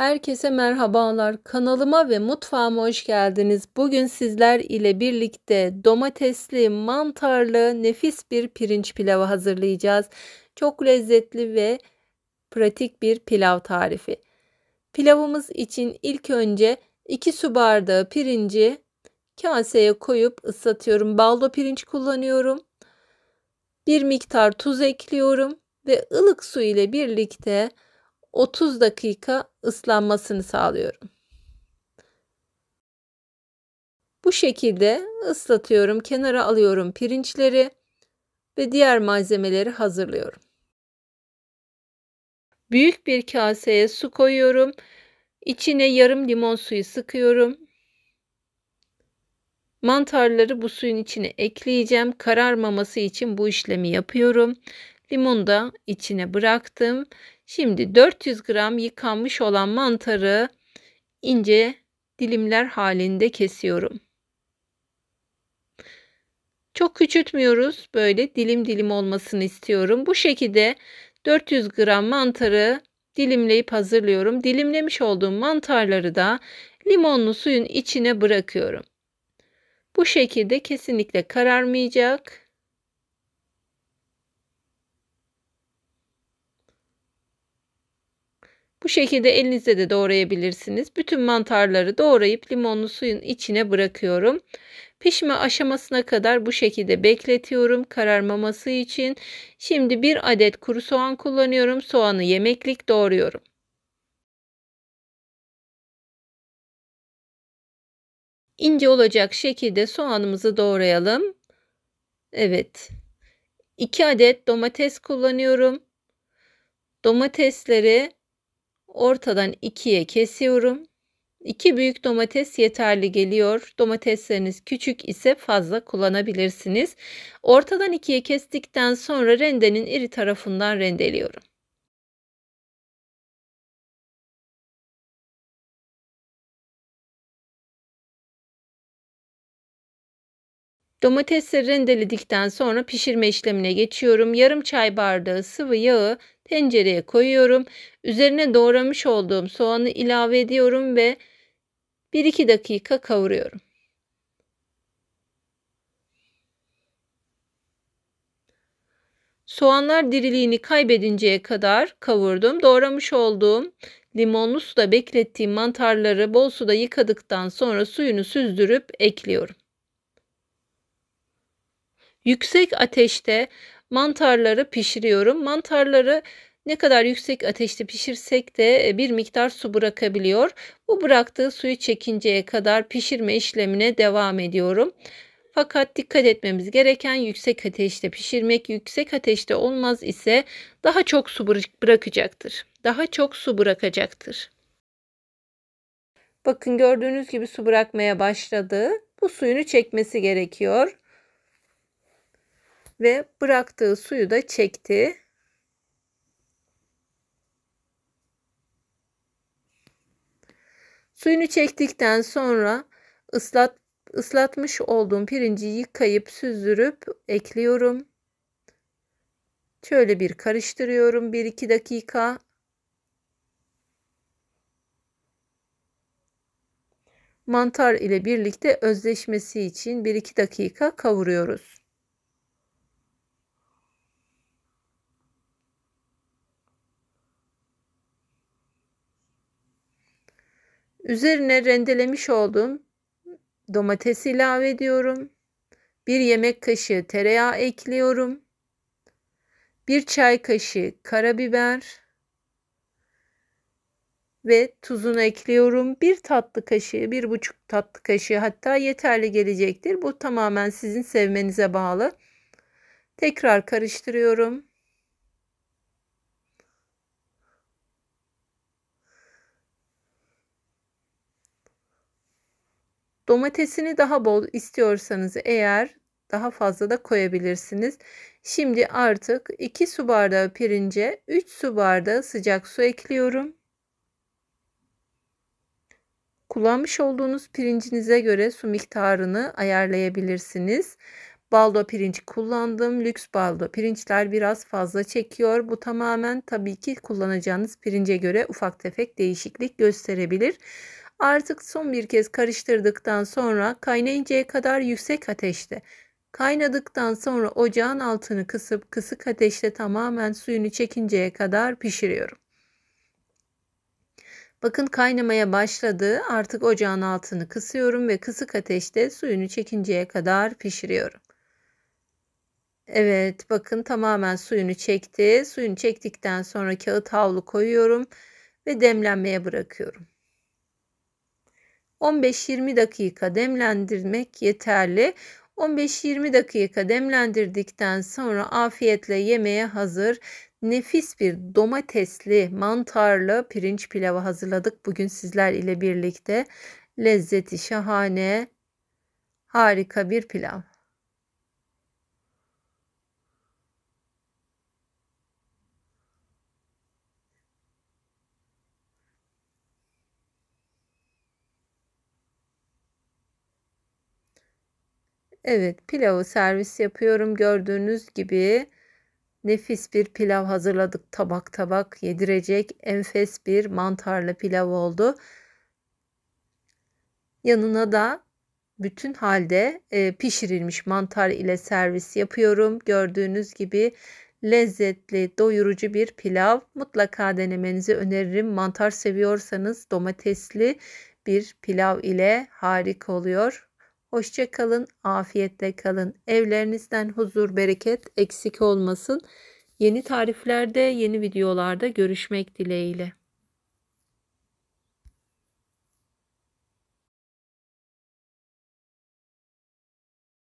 Herkese merhabalar. Kanalıma ve mutfağıma hoş geldiniz. Bugün sizler ile birlikte domatesli, mantarlı, nefis bir pirinç pilavı hazırlayacağız. Çok lezzetli ve pratik bir pilav tarifi. Pilavımız için ilk önce 2 su bardağı pirinci kaseye koyup ıslatıyorum. Baldo pirinç kullanıyorum. Bir miktar tuz ekliyorum ve ılık su ile birlikte 30 dakika ıslanmasını sağlıyorum. Bu şekilde ıslatıyorum, kenara alıyorum pirinçleri ve diğer malzemeleri hazırlıyorum. Büyük bir kaseye su koyuyorum. İçine yarım limon suyu sıkıyorum. Mantarları bu suyun içine ekleyeceğim. Kararmaması için bu işlemi yapıyorum. Limonu da içine bıraktım. Şimdi 400 gram yıkanmış olan mantarı ince dilimler halinde kesiyorum. Çok küçültmüyoruz. Böyle dilim dilim olmasını istiyorum. Bu şekilde 400 gram mantarı dilimleyip hazırlıyorum. Dilimlemiş olduğum mantarları da limonlu suyun içine bırakıyorum. Bu şekilde kesinlikle kararmayacak. Bu şekilde elinizde de doğrayabilirsiniz. Bütün mantarları doğrayıp limonlu suyun içine bırakıyorum. Pişme aşamasına kadar bu şekilde bekletiyorum kararmaması için. Şimdi bir adet kuru soğan kullanıyorum. Soğanı yemeklik doğruyorum. ince olacak şekilde soğanımızı doğrayalım. Evet. 2 adet domates kullanıyorum. Domatesleri ortadan ikiye kesiyorum. İki büyük domates yeterli geliyor. Domatesleriniz küçük ise fazla kullanabilirsiniz. Ortadan ikiye kestikten sonra rendenin iri tarafından rendeliyorum. Domatesleri rendeledikten sonra pişirme işlemine geçiyorum. Yarım çay bardağı sıvı yağı Tencereye koyuyorum. Üzerine doğramış olduğum soğanı ilave ediyorum ve 1-2 dakika kavuruyorum. Soğanlar diriliğini kaybedinceye kadar kavurdum. Doğramış olduğum limonlu suda beklettiğim mantarları bol suda yıkadıktan sonra suyunu süzdürüp ekliyorum. Yüksek ateşte mantarları pişiriyorum. Mantarları ne kadar yüksek ateşte pişirsek de e, bir miktar su bırakabiliyor. Bu bıraktığı suyu çekinceye kadar pişirme işlemine devam ediyorum. Fakat dikkat etmemiz gereken yüksek ateşte pişirmek. Yüksek ateşte olmaz ise daha çok su bırakacaktır. Daha çok su bırakacaktır. Bakın gördüğünüz gibi su bırakmaya başladı. Bu suyunu çekmesi gerekiyor ve bıraktığı suyu da çekti. Suyunu çektikten sonra ıslat, ıslatmış olduğum pirinci yıkayıp süzdürüp ekliyorum. Şöyle bir karıştırıyorum 1-2 dakika. Mantar ile birlikte özleşmesi için 1-2 dakika kavuruyoruz. Üzerine rendelemiş olduğum domates ilave ediyorum. Bir yemek kaşığı tereyağı ekliyorum. Bir çay kaşığı karabiber ve tuzunu ekliyorum. Bir tatlı kaşığı, bir buçuk tatlı kaşığı hatta yeterli gelecektir. Bu tamamen sizin sevmenize bağlı. Tekrar karıştırıyorum. Domatesini daha bol istiyorsanız eğer daha fazla da koyabilirsiniz. Şimdi artık 2 su bardağı pirince 3 su bardağı sıcak su ekliyorum. Kullanmış olduğunuz pirincinize göre su miktarını ayarlayabilirsiniz. Baldo pirinç kullandım. Lüks baldo pirinçler biraz fazla çekiyor. Bu tamamen tabii ki kullanacağınız pirince göre ufak tefek değişiklik gösterebilir. Artık son bir kez karıştırdıktan sonra kaynayıncaya kadar yüksek ateşte. Kaynadıktan sonra ocağın altını kısıp kısık ateşte tamamen suyunu çekinceye kadar pişiriyorum. Bakın kaynamaya başladı. Artık ocağın altını kısıyorum ve kısık ateşte suyunu çekinceye kadar pişiriyorum. Evet bakın tamamen suyunu çekti. Suyunu çektikten sonra kağıt havlu koyuyorum ve demlenmeye bırakıyorum. 15-20 dakika demlendirmek yeterli. 15-20 dakika demlendirdikten sonra afiyetle yemeye hazır nefis bir domatesli mantarlı pirinç pilavı hazırladık bugün sizler ile birlikte. Lezzeti şahane, harika bir pilav. Evet pilavı servis yapıyorum. Gördüğünüz gibi nefis bir pilav hazırladık. Tabak tabak yedirecek enfes bir mantarlı pilav oldu. Yanına da bütün halde e, pişirilmiş mantar ile servis yapıyorum. Gördüğünüz gibi lezzetli, doyurucu bir pilav. Mutlaka denemenizi öneririm. Mantar seviyorsanız domatesli bir pilav ile harika oluyor. Hoşça kalın, afiyetle kalın. Evlerinizden huzur, bereket eksik olmasın. Yeni tariflerde, yeni videolarda görüşmek dileğiyle.